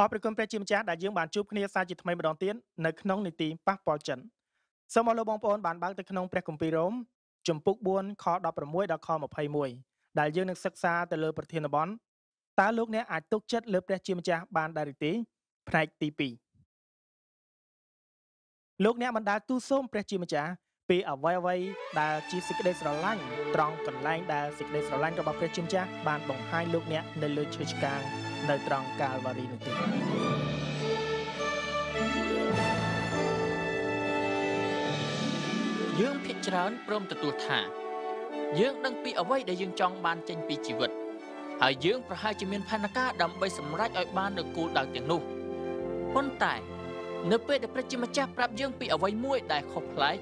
អរគុណព្រះជាម្ចាស់ដែលយើងបានជួបគ្នាសាជាថ្មីម្ដងទៀតនៅក្នុងនីតិប៉ះពាល់ចិនសូមអរលោកបងប្អូនបានបើកទៅក្នុងព្រះគម្ពីររ៉ូមជំពូក4ខ16ដល់ខ21ដែលយើងនឹងសិក្សាទៅលើប្រធានបទតើលោកអ្នកអាចទុកចិត្តលើព្រះជាម្ចាស់បានដែរឬទេផ្នែកទី2លោកអ្នកបណ្ដាលទូសូមព្រះជាម្ចាស់ពីអ្វីអ្វីដែលជាសេចក្តីស្រឡាញ់ត្រង់កន្លែងដែលសេចក្តីស្រឡាញ់របស់ព្រះជាម្ចាស់បានបង្ហាញលោកអ្នកនៅលើឈើឆ្កាងនៅ ត្រង់កាលវ៉ារីនោះទេយើងភាកច្រើនព្រមទទួលថា យើងដឹង ពីអ្វីដែលយើងចង់បាន ចេញពីជីវិតហើយយើងប្រហែលជាមានផែនការដើម្បីសម្រេចឲ្យ បាននូវគោលដៅទាំងនោះប៉ុន្តែ នៅ ពេលដែលព្រះជាម្ចាស់ប្រាប់យើងពីអ្វីមួយ ដែលខុសប្លែក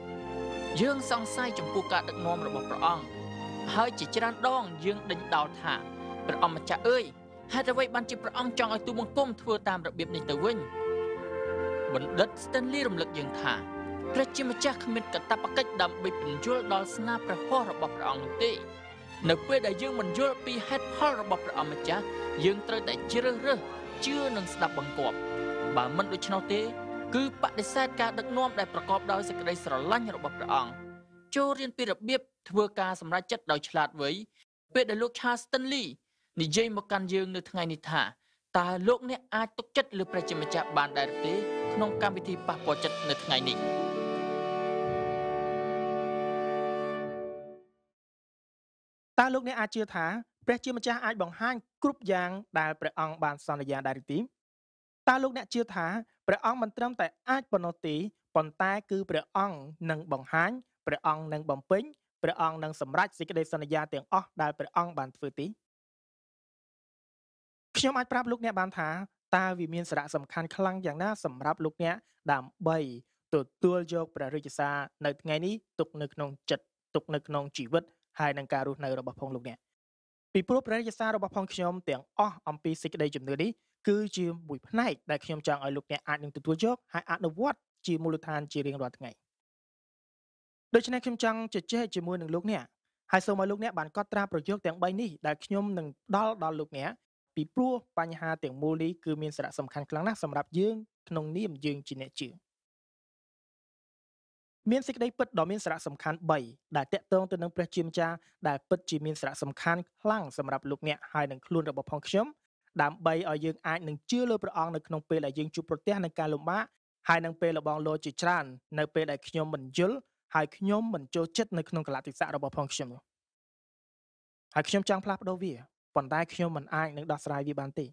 យើងសង្ស័យចំពោះការដឹកនាំរបស់ព្រះអង្គហើយជាច្រើនដង យើងដេញដោលថាព្រះអង្គម្ចាស់អើយហេតុអ្វីបានជាព្រះអង្គចង់ឲ្យទូបង្គំធ្វើតាមរបៀបនេះទៅវិញបណ្ឌិត Stanley រំលឹកយើងថាព្រះជាម្ចាស់គ្មានកាតព្វកិច្ចដើម្បីពន្យល់ដល់ស្នាព្រះហស្ថរបស់ព្រះអង្គនោះទេ នៅពេលដែលយើងមិនយល់ពីហេតុផលរបស់ព្រះអង្គម្ចាស់យើងត្រូវតែជ្រើសរើសជឿនិងស្ដាប់បង្គាប់បើមិនដូច្នោះទេគឺបដិសេធការដឹកនាំដែលប្រកបដោយសេចក្តីស្រឡាញ់របស់ព្រះអង្គចូលរៀនពីរបៀបធ្វើការសម្រេចចិត្តដោយឆ្លាតវៃពេលដែលលោក Charles Stanley និយាយមកកាន់យើងនៅថ្ងៃនេះថាតើលោកអ្នក អាចទុកចិត្តលើព្រះជាម្ចាស់បាន ដែរទេក្នុងកម្មវិធីប៉ះពាល់ចិត្តនៅថ្ងៃនេះតើលោកអ្នកអាចជឿថាព្រះជាម្ចាស់អាចបង្ហាញគ្រប់យ៉ាង ដែលព្រះអង្គបានសន្យា ដែរទេតើលោកអ្នកជឿថាព្រះអង្គមិនត្រឹមតែអាចប៉ុណ្ណោះទេប៉ុន្តែគឺព្រះអង្គនឹងបង្ហាញព្រះអង្គនឹងបំពេញព្រះអង្គនឹងសម្រេចសេចក្តីសន្យាទាំងអស់ដែលព្រះអង្គបានធ្វើទីខ្ញុំអាចប្រាប់លោកអ្នកបានថាតើវាមានសារៈសំខាន់ខ្លាំងយ៉ាងណាសម្រាប់លោកអ្នកដើម្បីទទួលយកព្រះរាជសារនៅថ្ងៃនេះទុកនៅក្នុងចិត្តទុកនៅក្នុងជីវិតហើយនឹងការរស់នៅរបស់ផងលោកអ្នកពីព្រោះព្រះរាជសាររបស់ផងខ្ញុំទាំងអស់អំពីសេចក្តីជំនឿនេះគឺជាមួយផ្នែកដែលខ្ញុំចង់ឲ្យលោកអ្នកអាចនឹងទទួលយកហើយអនុវត្តជាមូលដ្ឋានជារៀងរាល់ថ្ងៃដូច្នេះខ្ញុំចង់ជជែកជាមួយនឹងលោកអ្នកហើយសូមឲ្យលោកអ្នកបានកត់ត្រាប្រយោគទាំង3នេះដែលខ្ញុំនឹងផ្ដល់ដល់លោកអ្នកពីព្រោះបញ្ហាទាំងមូលនេះគឺមានសារៈសំខាន់ខ្លាំងណាស់សម្រាប់យើងក្នុងនាមយើងជាអ្នកជឿមានសេចក្តីពិតដ៏មានសារៈសំខាន់3ដែលតកតងទៅនឹងព្រះជាម្ចាស់ដែលពិតជាមានសារៈសំខាន់ខ្លាំងសម្រាប់លោកអ្នកហើយនិងខ្លួនរបស់ផងខ្ញុំដើម្បីឲ្យយើងអាចនឹងជឿលើព្រះអង្គនៅក្នុងពេលដែលយើងជួបប្រទះនឹងការលំបាកហើយនឹងពេលលបងលោជាច្រើននៅពេលដែលខ្ញុំមិនយល់ហើយខ្ញុំមិនចូលចិត្តនៅក្នុងកលតិសៈរបស់ផងខ្ញុំនោះហើយខ្ញុំចង់ផ្លាស់ប្ដូរវាប៉ុន្តែខ្ញុំមិនអាចនឹងដោះស្រាយវាបានទេ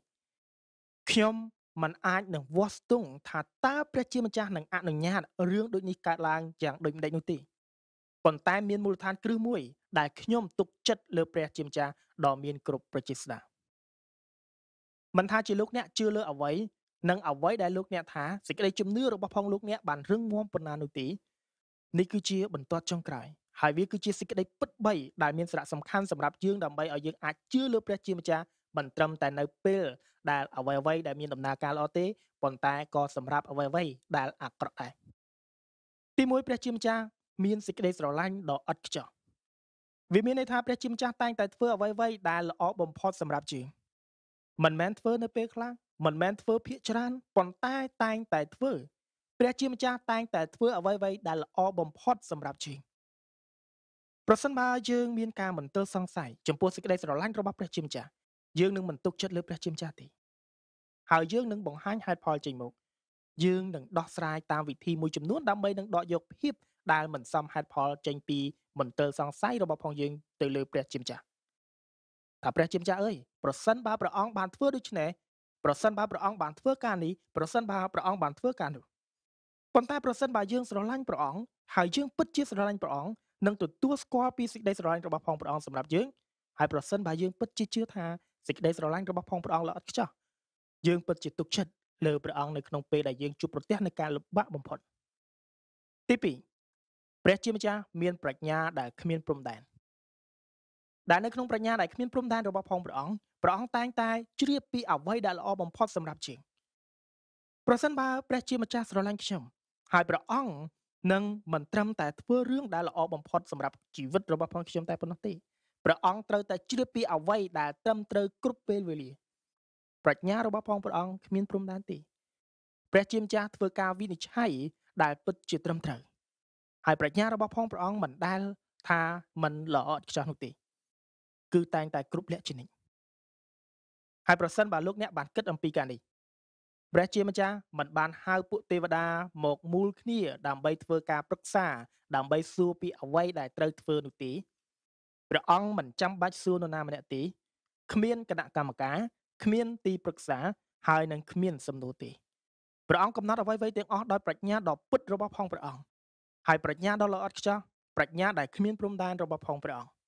ខ្ញុំมันអាចនឹងវាស់ស្ទង់ថាតើព្រះជាម្ចាស់នឹងអនុញ្ញាតរឿងដូចនេះកើតឡើងយ៉ាងដូចម្តេចនោះទេប៉ុន្តែមានមូលដ្ឋានគ្រឹះមួយដែលខ្ញុំទុកចិត្តលើព្រះជាម្ចាស់ដ៏មានគ្រប់ប្រជាស្ដាមិនថាជាលោកអ្នកជឿលើអ្វីនិងអ្វីដែលលោកអ្នកថាសេចក្តីជំនឿរបស់ផងលោកអ្នកបានរឹងមាំប៉ុណ្ណានោះទេនេះគឺជាបន្ទាត់ចុងក្រោយហើយវាគឺជាសេចក្តីពិត3ដែលមានសារៈសំខាន់សម្រាប់យើងដើម្បីឲ្យយើងអាចជឿលើព្រះជាម្ចាស់មិនត្រឹមតែនៅពេលដែលអ្វីអ្វីដែលមានដំណើរការល្អទេប៉ុន្តែក៏សម្រាប់អ្វីអ្វីដែលអាក្រក់ដែរទីមួយព្រះជាម្ចាស់មានសេចក្តីស្រឡាញ់ដ៏ឥតខ្ចោះវាមានន័យថាព្រះជាម្ចាស់តែងតែធ្វើអ្វីអ្វីដែលល្អបំផុតសម្រាប់យើងមិនមែនធ្វើ នៅពេលខ្លះមិនមែនធ្វើ ភាកច្រើនប៉ុន្តែ តែង តែធ្វើព្រះជាម្ចាស់តែងតែធ្វើ អ្វីៗដែលល្អបំផុត សម្រាប់ជាងប្រសិនបើយើងមានការមន្ទិលសង្ស័យចំពោះសេចក្តីស្រឡាញ់របស់ព្រះជាម្ចាស់យើងនឹងមិនទុកចិត្តលើព្រះជាម្ចាស់ទេហើយយើងនឹងបង្ហាញហេតុផលចេញមកយើងនឹងដោះស្រាយតាមវិធីមួយចំនួនដើម្បីនឹងដកយកភាពដែលមិនសមហេតុផល ចេញពីមន្ទិលសង្ស័យរបស់ផងយើងទៅលើព្រះជាម្ចាស់ថាព្រះជាម្ចាស់អើយប្រសិនបើព្រះអង្គបានធ្វើដូច្នេះប្រសិនបើព្រះអង្គបានធ្វើការនេះប្រសិនបើព្រះអង្គបានធ្វើការនោះប៉ុន្តែប្រសិនបើយើងស្រឡាញ់ព្រះអង្គហើយយើងពិតជាស្រឡាញ់ព្រះអង្គនឹងទទួលស្គាល់ពីសេចក្តីស្រឡាញ់របស់ផងព្រះអង្គសម្រាប់យើងហើយប្រសិនបើយើងពិតជាជឿថាសេចក្តីស្រឡាញ់របស់ផងព្រះអង្គល្អឥតខ្ចោះយើងពិតជាទុកចិត្តលើព្រះអង្គនៅក្នុងពេលដែលយើងជួបប្រទះនឹងការលំបាកបំផុតទី2ព្រះជាម្ចាស់មានប្រាជ្ញាដែលគ្មានព្រំដែនដែលនៅក្នុងប្រាជ្ញាដែលគ្មាន ព្រំដែនរបស់ផងព្រះអង្គព្រះអង្គតែងតែជ្រាបពីអ្វីដែលល្អបំផុតសម្រាប់ជាងប្រសិនបើព្រះជាម្ចាស់ស្រឡាញ់ខ្ញុំហើយព្រះអង្គនឹងមិនត្រឹមតែធ្វើរឿងដែលល្អបំផុតសម្រាប់ជីវិតរបស់ផងខ្ញុំតែប៉ុណ្ណោះទេព្រះអង្គត្រូវតែជ្រាបពីអ្វីដែលត្រឹមត្រូវគ្រប់ពេលវេលាប្រាជ្ញារបស់ផងព្រះអង្គគ្មានព្រំដែនទេព្រះជាម្ចាស់ធ្វើការវិនិច្ឆ័យដែលពិតជាត្រឹមត្រូវហើយប្រាជ្ញារបស់ផងព្រះអង្គមិនដែលថាមិនល្អឥតខ្ចោះនោះទេគឺតែងតែគ្រប់លក្ខណៈហើយប្រសិនបើលោកអ្នកបានគិតអំពីការនេះព្រះជាម្ចាស់មិនបានហៅពួកទេវតាមកមូលគ្នាដើម្បីធ្វើការប្រឹក្សាដើម្បីសួរពីអ្វីដែលត្រូវធ្វើនោះទេព្រះអង្គមិនចាំបាច់សួរនរណាម្នាក់ទេគ្មានគណៈកម្មការគ្មានទីប្រឹក្សាហើយនឹងគ្មានសំណួរទេព្រះអង្គកំណត់អ្វីៗទាំងអស់ដោយប្រាជ្ញាដ៏ពិតរបស់ផងព្រះអង្គហើយប្រាជ្ញាដ៏ល្អឥតខ្ចោះប្រាជ្ញាដែលគ្មានព្រំដែនរបស់ផងព្រះអង្គ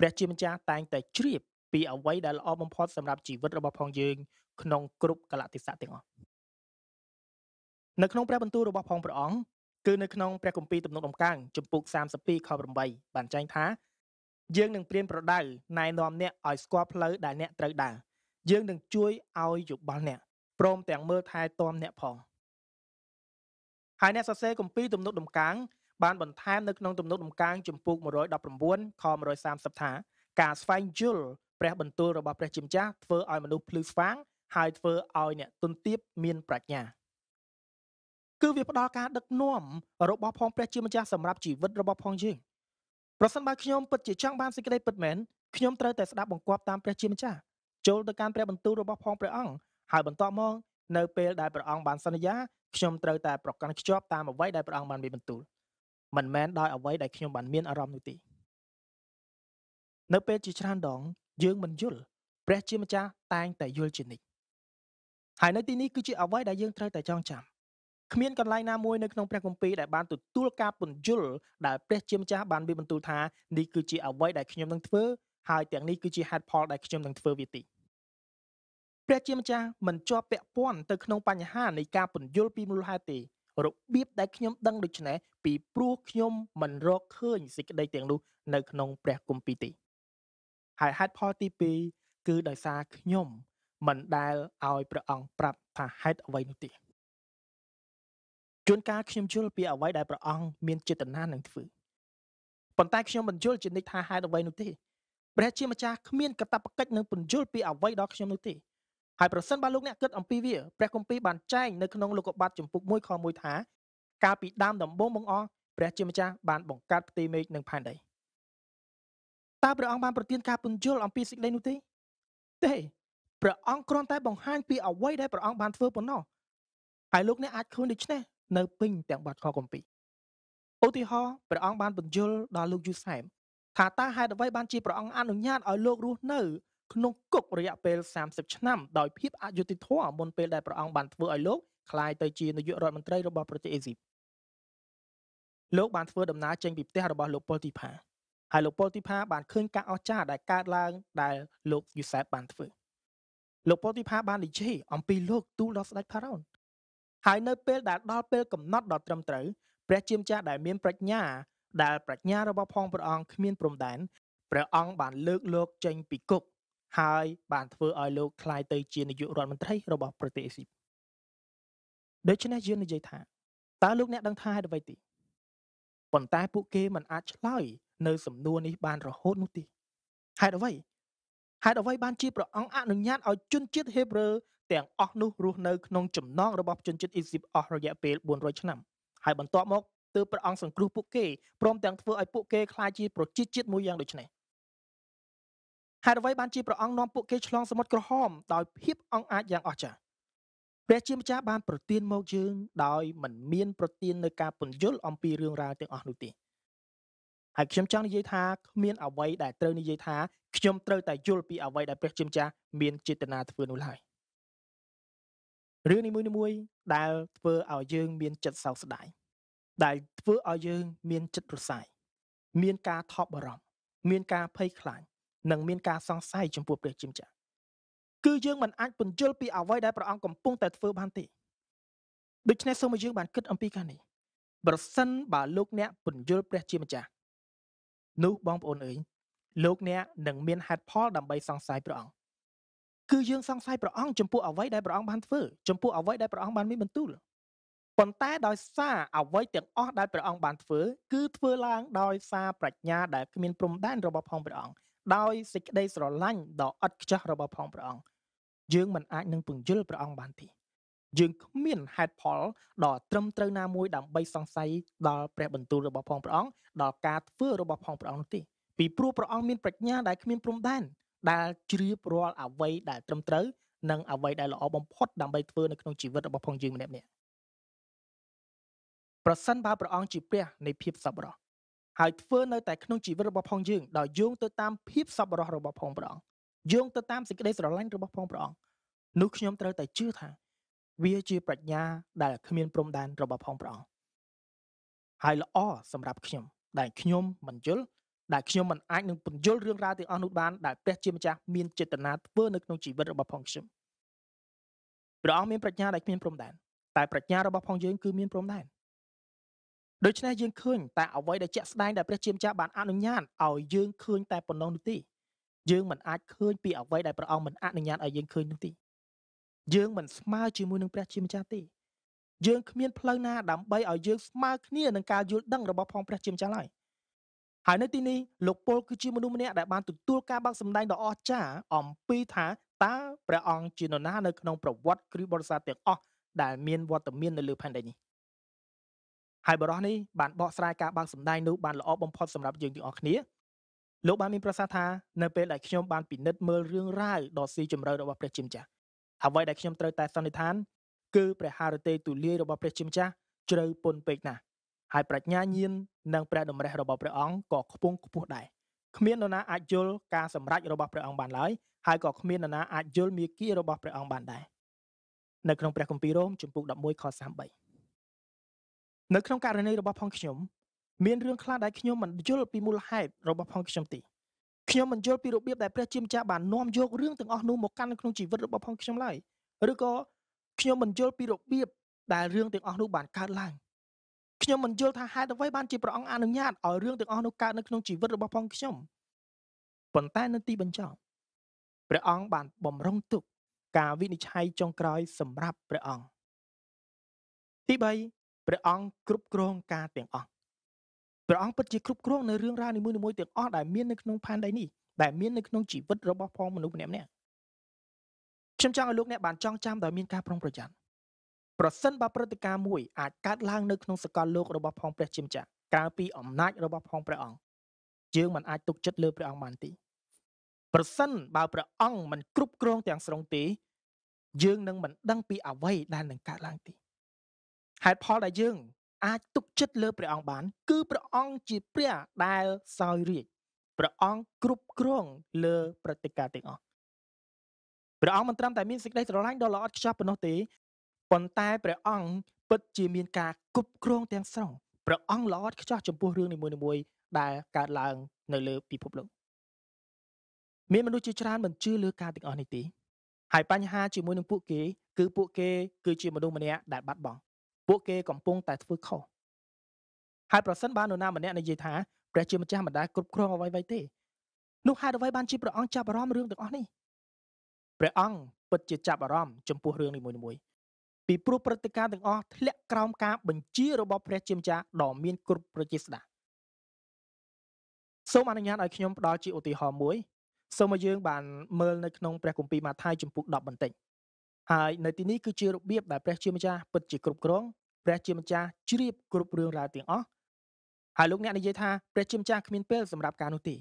ព្រះជាម្ចាស់តែងតែជ្រាបពីអ្វីដែលល្អបំផុតសម្រាប់ជីវិតរបស់ផងយើងក្នុងគ្រប់កលៈទេសៈទាំងអស់នៅក្នុងព្រះបន្ទូលរបស់ផងព្រះអង្គគឺនៅក្នុងព្រះគម្ពីរទំនុកដំកើងជំពូក32ខ8បានចែងថាយើងនឹងព្រៀនប្រដៅណែនាំអ្នកឲ្យស្គាល់ផ្លូវដែលអ្នកត្រូវដើរយើងនឹងជួយឲ្យយោបល់អ្នកព្រមទាំងមើលថែទាំអ្នកផងហើយអ្នកសរសេរគម្ពីរទំនុកដំកើងបានបន្ថែមនៅក្នុងទំនុកដំកើងជំពូក119ខ130ថា ការស្វែងយល់ព្រះបន្ទូលរបស់ព្រះជាម្ចាស់ធ្វើឲ្យមនុស្សភ្លឺស្វាងហើយធ្វើឲ្យអ្នកទុនទៀបមានប្រាជ្ញាគឺវាផ្ដល់ការដឹកនាំរបស់ផងព្រះជាម្ចាស់សម្រាប់ជីវិតរបស់ផងយើងប្រសិនបើខ្ញុំពិតជាចង់បានសេចក្តីពិតមែនខ្ញុំត្រូវតែស្ដាប់បង្គាប់តាមព្រះជាម្ចាស់ចូលទៅកាន់ព្រះបន្ទូលរបស់ផងព្រះអង្គហើយបន្តមកនៅពេលដែលព្រះអង្គបានសន្យាខ្ញុំត្រូវតែប្រកាន់ខ្ជាប់តាមអ្វីដែលព្រះអង្គបានមានបន្ទូលមិនមែនដោយអ្វីដែលខ្ញុំបានមានអារម្មណ៍នោះទេនៅពេលជាច្រើនដង យើងមិនយល់ព្រះជាម្ចាស់តែងតែយល់ជានិច្ចហើយនៅទីនេះគឺជាអ្វីដែលយើងត្រូវតែចងចាំគ្មានកន្លែងណាមួយនៅក្នុងព្រះគម្ពីរដែលបានទទួលការពន្យល់ដែលព្រះ ជាម្ចាស់បានមានបន្ទូលថានេះគឺជាអ្វីដែលខ្ញុំនឹងធ្វើហើយទាំងនេះគឺជាហេតុផលដែលខ្ញុំនឹងធ្វើវាទីព្រះជាម្ចាស់មិនជាប់ពាក់ព័ន្ធទៅក្នុងបញ្ហានៃការពន្យល់ពីមូលហេតុទេរបៀបដែលខ្ញុំដឹងដូច្នេះពីព្រោះខ្ញុំមិនរកឃើញសេចក្តីទាំងនោះនៅក្នុងព្រះគម្ពីរទីហើយហេតុផលទី2គឺដោយសារខ្ញុំមិនដែលឲ្យព្រះអង្គប្រាប់ថាហេតុអ្វីនោះទេជួនកាលខ្ញុំជល់ពីអ្វីដែលព្រះអង្គមានចេតនានឹងធ្វើប៉ុន្តែខ្ញុំមិនយល់ជានិច្ចថាហេតុអ្វីនោះទេព្រះជាម្ចាស់គ្មានកាតព្វកិច្ចនឹងពន្យល់ពីអ្វីដល់ខ្ញុំនោះទេហើយប្រសិនបើលោកអ្នកគិតអំពីវាព្រះគម្ពីរបានចែងនៅក្នុងលោកុបាតចំពុក1ខ1ថា កាលពីដើមដំបូងបងអស់ព្រះជាម្ចាស់បានបង្កើតផ្ទៃមេឃនិងផែនដីតើព្រះអង្គបានប្រទាន ការពន្យល់អំពីសេចក្តីនោះទេទេព្រះអង្គគ្រាន់តែបង្ហាញពីអ្វីដែលព្រះអង្គបានធ្វើប៉ុណ្ណោះហើយលោកអ្នកអាចឃើញដូច្នេះនៅពេញទាំងបាត់ខគម្ពីរឧទាហរណ៍ព្រះអង្គបានពន្យល់ដល់លោកយូសែមថាតើហេតុអ្វីបានជាព្រះអង្គអនុញ្ញាតឲ្យលោករស់នៅក្នុងគុករយៈពេល30ឆ្នាំដោយភាពអយុត្តិធម៌មុនពេលដែលព្រះអង្គបានធ្វើឲ្យលោកក្លាយទៅជានាយករដ្ឋមន្ត្រីរបស់ប្រទេសអេស៊ីបលោកបានធ្វើដំណើរចេញពីផ្ទះរបស់លោកប៉ុលទីផាហើយលោកប៉ុលទីផាបានឃើញការអស្ចារ្យដែលកើតឡើងដែលលោកយូសែបបានធ្វើលោកប៉ុលទីផាបាននិយាយអំពីលោកទូលដល់ស្ដេចផារ៉ោនហើយនៅពេលដែលដល់ពេល កំណត់ដល់ត្រឹមត្រូវព្រះជាម្ចាស់ដែលមានប្រាជ្ញា ដែលប្រាជ្ញារបស់ផងព្រះអង្គគ្មានព្រំដែនព្រះអង្គបានលើកលោកចេញពីគុកហើយបានធ្វើឲ្យលោកคล้ายទៅជានាយករដ្ឋមន្ត្រីរបស់ប្រទេសអេស៊ីបដូច្នេះយើងនិយាយថាតើលោកអ្នកដឹងថាហេតុអ្វីទីប៉ុន្តែពួកគេមិនអាចឆ្លើយនៅសំណួរនេះបានរហូតនោះទេហេតុអ្វីហេតុអ្វីបាន ជាព្រះអង្គអនុញ្ញាតឲ្យជនជាតិហេប្រឺទាំងអស់នោះរស់នៅក្នុងចំណងរបស់ជនជាតិអេស៊ីបអស់រយៈពេល400ឆ្នាំហើយបន្ទាប់មកទើបព្រះអង្គសង្គ្រោះពួកគេព្រមទាំងធ្វើឲ្យពួកគេក្លាយជាប្រជាជាតិមួយយ៉ាងដូចនេះហេតុអ្វីបានជាព្រះអង្គនាំពួកគេឆ្លងសមុទ្រក្រហមដោយភាពអង់អាចយ៉ាងអស្ចារ្យព្រះជាម្ចាស់បានប្រទានមកយើង ដោយមិនមានប្រទាននៅការពន្យល់អំពីរឿងរ៉ាវទាំងអស់នោះទេហើយខ្ញុំចង់និយាយថាគ្មានអ្វីដែលត្រូវនិយាយថាខ្ញុំត្រូវតែយល់ពីអ្វីដែលព្រះជាម្ចាស់មានចេតនាធ្វើនោះឡើយរឿងនីមួយៗដែលធ្វើឲ្យយើង មានចិត្តសោកស្ដាយដែលធ្វើឲ្យយើង មានចិត្តរសាយមានការថប់បារម្ភមានការភ័យខ្លាចនិងមានការសង្ស័យចំពោះព្រះជាម្ចាស់គឺយើងមិនអាចពន្យល់ពីអ្វីដែលព្រះអង្គកំពុងតែធ្វើបានទេដូច្នេះសូមឲ្យយើងបានគិតអំពីការនេះប្រសិនបើលោកអ្នកពន្យល់ព្រះជាម្ចាស់នោះបងប្អូនអើយលោកអ្នកនឹងមានហេតុផលដើម្បីសង្ស័យព្រះអង្គគឺយើងសង្ស័យព្រះអង្គចំពោះអ្វីដែលព្រះអង្គបានធ្វើចំពោះអ្វីដែលព្រះអង្គបានមានបន្ទូលប៉ុន្តែ ដោយសារអ្វីទាំងអស់ដែលព្រះអង្គបានធ្វើគឺធ្វើឡើងដោយសារប្រាជ្ញាដែលគ្មានព្រំដែនរបស់ផងព្រះអង្គដោយសេចក្តីស្រឡាញ់ដ៏អត់ខ្ចោះរបស់ផងព្រះអង្គយើងមិនអាចនឹងពន្យល់ព្រះអង្គបានទេយើងគ្មានហេតុផលដ៏ត្រឹមត្រូវណាមួយដើម្បីសង្ស័យដល់ព្រះបន្ទូលរបស់ផងព្រះអង្គដល់ការធ្វើរបស់ផងព្រះអង្គទេពីព្រោះព្រះអង្គមានប្រាជ្ញាដែលគ្មានព្រំដែនដែលជ្រាបរាល់អ្វីដែលត្រឹមត្រូវនិងអ្វីដែលល្អបំផុតដើម្បីធ្វើនៅក្នុងជីវិតរបស់ផងយើងម្នាក់ៗប្រសិនបើព្រះអង្គជាព្រះ នៃភាពសប្បុរសហើយធ្វើនៅតែក្នុងជីវិតរបស់ផងយើងដោយយោងទៅតាមភាពសប្បុរសរបស់ផងព្រះអង្គយោងទៅតាមសេចក្តីស្រឡាញ់របស់ផងព្រះអង្គនោះខ្ញុំត្រូវតែជឿថាវាជាប្រាជ្ញាដែលគ្មានព្រំដែនរបស់ផងព្រះអង្គហើយល្អសម្រាប់ខ្ញុំដែលខ្ញុំមិនយល់ដែលខ្ញុំមិនអាចនឹងពន្យល់រឿងរ៉ាវទាំងអស់នោះបានដែលព្រះជាម្ចាស់មានចេតនាធ្វើនៅក្នុងជីវិតរបស់ផងខ្ញុំព្រះអង្គមាន ប្រាជ្ញាដែលគ្មានព្រំដែនតែប្រាជ្ញារបស់ផងយើងគឺមានព្រំដែនដូច្នេះយើងឃើញតែអ្វីដែលជាក់ស្ដែងដែលព្រះជាម្ចាស់បានអនុញ្ញាតឲ្យយើងឃើញតែប៉ុណ្ណោះនោះទេយើងមិនអាចឃើញពីអ្វីដែលព្រះអង្គមិនអនុញ្ញាតឲ្យយើងឃើញនោះទេយើងមិនស្មើជាមួយនឹងព្រះជាម្ចាស់ទេយើងគ្មានផ្លូវណាដើម្បីឲ្យយើងស្មើគ្នានឹងការយល់ដឹងរបស់ផងព្រះជាម្ចាស់ឡើយហើយនៅទីនេះលោកពលគឺជាមនុស្សម្នាក់ដែលបានទទួលការបាក់សម្ដែងដ៏អស្ចារ្យអំពីថាតើព្រះអង្គជានរណានៅក្នុងប្រវត្តិគ្រីស្ទបរិស័ទទាំងអស់ដែលមានវត្តមាននៅលើផែនដីនេះ។ហើយបរោះនេះបានបកស្រាយការបើកសម្ដែងនោះបានល្អបំផុតសម្រាប់យើងទាំងអស់គ្នាលោកបានមានប្រសាសន៍ថានៅពេលដែលខ្ញុំបានពិនិត្យមើលរឿងរ៉ាវដ៏ស៊ីជម្រៅរបស់ព្រះជាម្ចាស់អ្វីដែលខ្ញុំត្រូវតែសន្និដ្ឋានគឺព្រះハរតេទូលាយរបស់ព្រះជាម្ចាស់ជ្រៅពុនពេកណាស់ហើយប្រាជ្ញាញាណនិងព្រះតម្រិះរបស់ព្រះអង្គក៏ខ្ពង់ខ្ពស់ដែរគ្មាននរណាអាចយល់ការសម្រេចរបស់ព្រះអង្គបានឡើយហើយក៏គ្មាននរណាអាចយល់មាគ៌ារបស់ព្រះអង្គបានដែរនៅក្នុងព្រះគម្ពីររ៉ូមជំពូក11ខ33នៅក្នុងករណីរបស់ផងខ្ញុំមានរឿងខ្លះដែលខ្ញុំមិនយល់ពីមូលហេតុរបស់ផងខ្ញុំទេខ្ញុំមិនយល់ពីរបៀបដែលព្រះជាម្ចាស់បាននាំយករឿងទាំងអស់នោះមកកាន់ក្នុងជីវិតរបស់ផងខ្ញុំឡើយឬក៏ខ្ញុំមិនយល់ពីរបៀបដែលរឿងទាំងអស់នោះបានកើតឡើងខ្ញុំមិនយល់ថាហេតុអ្វីបានជាព្រះអង្គអនុញ្ញាតឲ្យរឿងទាំងអស់នោះកើតនៅក្នុងជីវិតរបស់ផងខ្ញុំប៉ុន្តែនៅទីបញ្ចប់ព្រះអង្គបានបំរុងទុកការវិនិច្ឆ័យចុងក្រោយ សម្រាប់ព្រះអង្គទី3ព្រះអង្គគ្រប់គ្រងការទាំងអស់ព្រះអង្គពិតជាគ្រប់គ្រងនៅរឿងរ៉ាវនីមួយៗទាំងអស់ដែលមាននៅក្នុងផែនដីនេះដែលមាននៅក្នុងជីវិតរបស់ផងមនុស្សម្នាក់ម្នាក់ខ្ញុំចង់ឲ្យលោកអ្នកបានចងចាំដោយមានការប្រុងប្រយ័ត្នប្រសិនបើព្រឹត្តិការណ៍មួយអាចកើតឡើងនៅក្នុងសកលលោករបស់ផងព្រះជាម្ចាស់ក្រៅពីអំណាចរបស់ផងព្រះអង្គយើងមិនអាចទុកចិត្តលើព្រះអង្គបានទេប្រសិនបើព្រះអង្គមិនគ្រប់គ្រងទាំងស្រុងទេយើងនឹងមិនដឹងពីអ្វីដែលនឹងកើតឡើងទេហេតុផលដែលយើងអាចទុកចិត្តលើព្រះអង្គបានគឺព្រះអង្គជាព្រះដែលសោយរាជព្រះអង្គគ្រប់គ្រងលើព្រឹត្តិការណ៍ទាំងអស់ព្រះអង្គមិនត្រឹមតែមានសេចក្តីស្រឡាញ់ដ៏ល្អឥតខ្ចោះប៉ុណ្ណោះទេប៉ុន្តែព្រះអង្គពិតជាមានការគ្រប់គ្រងទាំងស្រុងព្រះអង្គល្អឥតខ្ចោះចំពោះរឿងនីមួយៗដែលកើតឡើងនៅលើពិភពលោកមានមនុស្សជាច្រើនមិនជឿលើការទាំងអស់នេះទេហើយបញ្ហាជាមួយនឹងពួកគេគឺពួកគេគឺជាមនុស្សម្នាក់ដែលបាត់បង់ពួកគេកំពុងតែធ្វើខុសហើយប្រសិនបើនរណាម្នាក់និយាយថាព្រះជាម្ចាស់មិនដែលគ្រប់គ្រងអ្វីៗទេ នោះហេតុអ្វីបានជាព្រះអង្គចាប់អារម្មណ៍រឿងទាំងអស់នេះព្រះអង្គពិតជាចាប់អារម្មណ៍ចំពោះរឿងនីមួយៗពីព្រោះព្រឹត្តិការណ៍ទាំងអស់ធ្លាក់ក្រោមការ បញ្ជារបស់ព្រះជាម្ចាស់ដ៏មានគ្រប់ប្រជាស្ដាសូមអនុញ្ញាតឲ្យខ្ញុំផ្ដល់ជាឧទាហរណ៍មួយសូមឲ្យយើងបានមើលនៅក្នុងព្រះគម្ពីរម៉ាថាយចំពុក10បន្តិចហើយនៅទីនេះគឺជារបៀបដែលព្រះជាម្ចាស់ពិតជាគ្រប់គ្រងព្រះជាម្ចាស់ជ្រាបគ្រប់រឿងរ៉ាវទាំងអស់ហើយលោកអ្នកនិយាយថាព្រះជាម្ចាស់គ្មានពេលសម្រាប់ការនោះទេ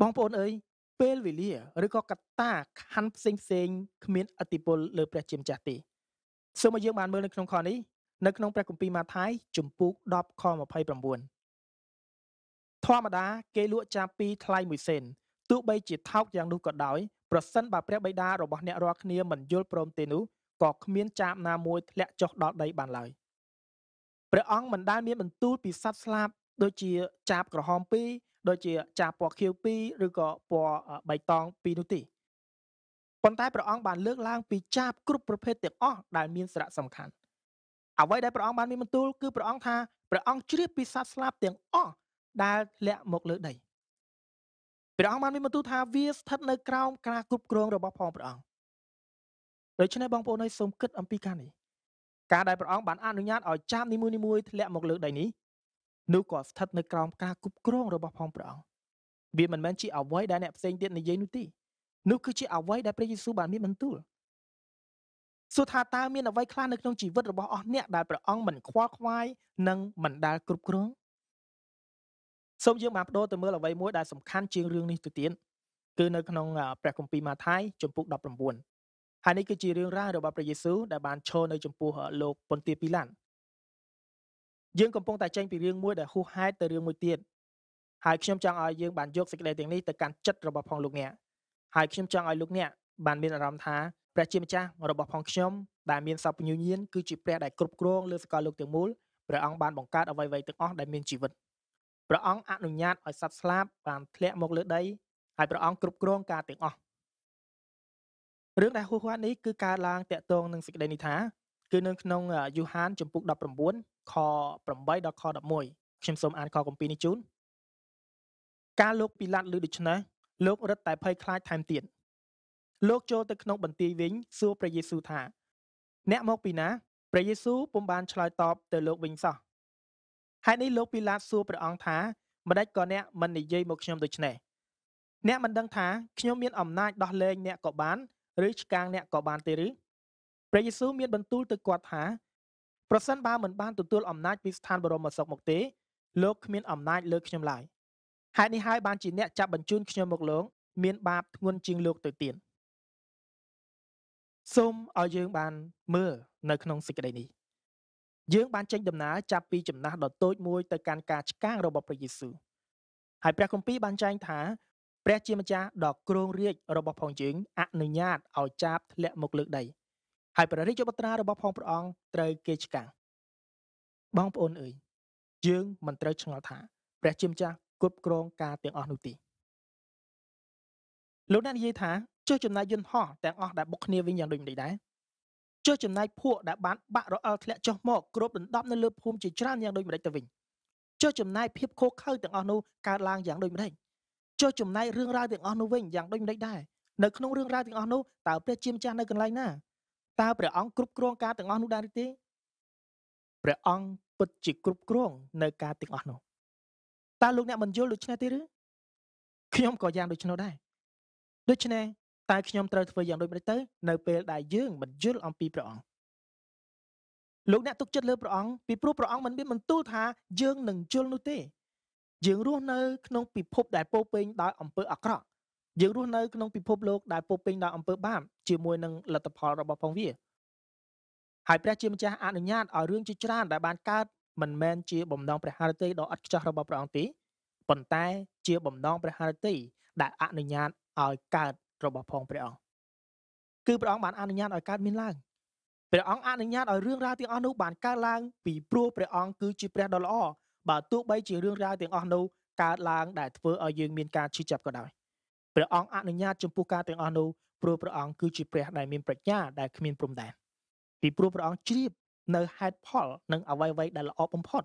បងប្អូនអើយពេលវេលាឬក៏កត្តាខណ្ឌផ្សេងផ្សេងគ្មានអតិពលលើព្រះជាម្ចាស់ទេសូមឲ្យយើងបានមើលនៅក្នុងខនេះនៅក្នុងព្រះគម្ពីរម៉ាថាយជំពូក10ខ29ធម្មតាគេលក់ចាប់ពីថ្លៃ1សេនទោះបីជាថោកយ៉ាងនោះក៏ដោយប្រសិនបើព្រះបិតារបស់អ្នករាល់គ្នាមិនយល់ព្រមទេនោះក៏គ្មានចាបណាមួយធ្លាក់ចុះដល់ដីបានឡើយព្រះអង្គមិនដែលមានបន្ទូលពីសត្វស្លាបដូចជាចាបក្រហម2ដូចជាចាបពណ៌ខៀវ2ឬក៏ពណ៌បៃតង2នោះទេប៉ុន្តែព្រះអង្គបានលើកឡើង ពីចាបគ្រប់ប្រភេទទាំងអស់ដែលមានសារៈសំខាន់អ្វីដែលព្រះអង្គបានមានបន្ទូលគឺព្រះអង្គថាព្រះអង្គជ្រាបពីសត្វស្លាបទាំងអស់ដែលលាក់មកលើដីព្រះអង្គបានមានបន្ទូលថាវាស្ថិតនៅក្រោមការគ្រប់គ្រងរបស់ផងព្រះអង្គដូច្នេះបងប្អូនអើយសូមគិតអំពីការនេះការដែលព្រះអង្គបានអនុញ្ញាតឲ្យចាបនីមួយៗធ្លាក់មកលើដីនេះនោះក៏ស្ថិតនៅក្រោមការគ្រប់គ្រងរបស់ផងព្រះអង្គវាមិនមែនជាអ្វីដែលអ្នកផ្សេងទៀតនិយាយនោះទេនោះគឺជាអ្វីដែលព្រះយេស៊ូវបានមានបន្ទូលសួរថាតើមានអ្វីខ្លះនៅក្នុងជីវិតរបស់អស់អ្នកដែលព្រះអង្គមិនខ្វល់ខ្វាយនិងមិនដែលគ្រប់គ្រងសូមយើងបានបដូរទៅមើលអ្វីមួយដែលសំខាន់ជាងរឿងនេះទៅទៀតគឺនៅក្នុងព្រះគម្ពីរម៉ាថាយជំពូក19ហើយនេះគឺជារឿងរ៉ាវរបស់ព្រះយេស៊ូវដែលបានឈរនៅចំពោះលោកប៉ុនទាពីឡានយើងកំពុងតែចេញពីរឿងមួយដែលហួសហេតុទៅរឿងមួយទៀតហើយខ្ញុំចង់ឲ្យយើងបានយកសេចក្តីទាំងនេះទៅកាន់ចិត្តរបស់ផងលោកអ្នកហើយខ្ញុំចង់ឲ្យលោកអ្នកបានមានអារម្មណ៍ថាព្រះជាម្ចាស់របស់ផងខ្ញុំដែលមានសពញ្ញញាណគឺជាព្រះដែលគ្រប់គ្រងលើសកលលោកទាំងមូលព្រះអង្គបាន បង្កើតអ្វីៗទាំងអស់ដែលមានជីវិតព្រះអង្គអនុញ្ញាតឲ្យសត្វស្លាបបានធ្លាក់មកលើដីហើយព្រះអង្គគ្រប់គ្រងការទាំងអស់រឿងដែលហួសហួតនេះគឺកើតឡើងតាក់ទងនឹងសេចក្តីនេះថាគឺនៅក្នុងយូហានជំពូក19ខ8ដល់ខ11ខ្ញុំសូមអានខកំពីនេះជូនការលោក ពីឡាត់ឮដូច្នេះលោករត់តែភ័យខ្លាចថែមទៀតលោកចូលទៅក្នុងបន្ទាយវិញសួរព្រះយេស៊ូវថាអ្នកមក ពីណាព្រះយេស៊ូវពុំបានឆ្លើយតបទៅលោកវិញសោះហើយនេះលោកពីឡាតសួរព្រះអង្គថាម្ដេចក៏អ្នកមិននិយាយមកខ្ញុំដូច្នេះអ្នកមិនដឹងថាខ្ញុំមានអំណាចដោះលែងអ្នកក៏បានឬឆ្កាងអ្នកក៏បានទេឬព្រះយេស៊ូវមានបន្ទូលទៅគាត់ថា ប្រសិនបើមិនបានទទួលអំណាចពីស្ថានបរមសុខមកទេលោកគ្មានអំណាចលើខ្ញុំឡើយហេតុនេះហើយបានជាអ្នកចាប់បញ្ជូនខ្ញុំមកលោកមានបាបធ្ងន់ជាងលោកទៅទៀតសូមឲ្យយើងបានមើលនៅក្នុងសេចក្តីនេះយើងបានចេញដំណើរចាប់ពីចំណាស់ដ៏តូចមួយទៅកាន់ការឆ្កាងរបស់ព្រះយេស៊ូវហើយព្រះគម្ពីរបានចែងថាព្រះជាម្ចាស់ដ៏គ្រងរាជរបស់ផងជើងអនុញ្ញាតឲ្យចាបធ្លាក់មកលើដី ហើយព្រះរាជបុត្រារបស់ផងព្រះអង្គត្រូវគេឆ្កាំងបងប្អូនអើយយើងមិនត្រូវឆ្ងល់ថាព្រះជាម្ចាស់គ្រប់គ្រងការទាំងអស់នោះទេលោកអ្នកនិយាយថាចុះចំណាយយន្តហោះទាំងអស់ដែលបុកគ្នាវិញយ៉ាងដូចម្ដេចដែរចុះចំណាយភក់ដែលបានបាក់រអិលធ្លាក់ចុះមកគ្របដណ្ដប់នៅលើភូមិជាច្រើនយ៉ាងដូចម្ដេចទៅវិញចុះចំណាយភាពខុសខើទាំងអស់នោះកើតឡើងយ៉ាងដូចម្ដេចចុះចំណាយរឿងរ៉ាវទាំងអស់នោះវិញយ៉ាងដូចម្តេចដែរនៅក្នុងរឿងរ៉ាវទាំងអស់នោះតើព្រះជាម្ចាស់នៅកន្លែងណាតើព្រះអង្គគ្រប់គ្រងការទាំងអស់នោះដែរទេព្រះអង្គពិតជាគ្រប់គ្រង នៅការទាំងអស់នោះតើលោកអ្នកមិនយល់ដូច្នេះទេឬខ្ញុំក៏យ៉ាងដូច្នោះដែរដូច្នេះតើខ្ញុំត្រូវធ្វើយ៉ាង ដូចម្តេចទៅនៅពេលដែលយើងមិនយល់អំពីព្រះអង្គលោកអ្នកទុកចិត្តលើព្រះអង្គពីព្រោះព្រះអង្គមិនមានបន្ទូលថាយើងនឹងយល់នោះទេយើងរស់នៅក្នុងពិភពដែលពោពេញដោយអំពើអាក្រក់យើងរស់នៅក្នុងពិភពលោកដែលពោពេញដោយអំពើបាបជាមួយនឹងលទ្ធផលរបស់ផងវាហើយព្រះជាម្ចាស់អនុញ្ញាតឲ្យរឿងជាច្រើនដែលបានកើតមិនមែនជាបំណងព្រះハរតីដ៏អត់ខ្ចោះរបស់ព្រះអង្គទេប៉ុន្តែ ជាបំណងព្រះハរតីដែលអនុញ្ញាតឲ្យកើតរបស់ផងព្រះអង្គគឺព្រះអង្គបានអនុញ្ញាតឲ្យកើតមានឡើងព្រះអង្គអនុញ្ញាតឲ្យរឿងរ៉ាវទាំងអស់នោះបានកើតឡើងពីព្រោះព្រះអង្គគឺជាព្រះដ៏ល្អបើទោះបីជារឿងរ៉ាវទាំងអស់នោះកើតឡើងដែលធ្វើឲ្យយើងមានការឈឺចាប់ក៏ដោយព្រះអង្គអនុញ្ញាតចំពោះការទាំងអស់នោះព្រោះព្រះអង្គគឺជាព្រះដែលមានប្រាជ្ញាដែលគ្មានព្រំដែនពីព្រោះព្រះអង្គជ្រាបនៅហេតុផលនិងអ្វីៗដែលល្អបំផុត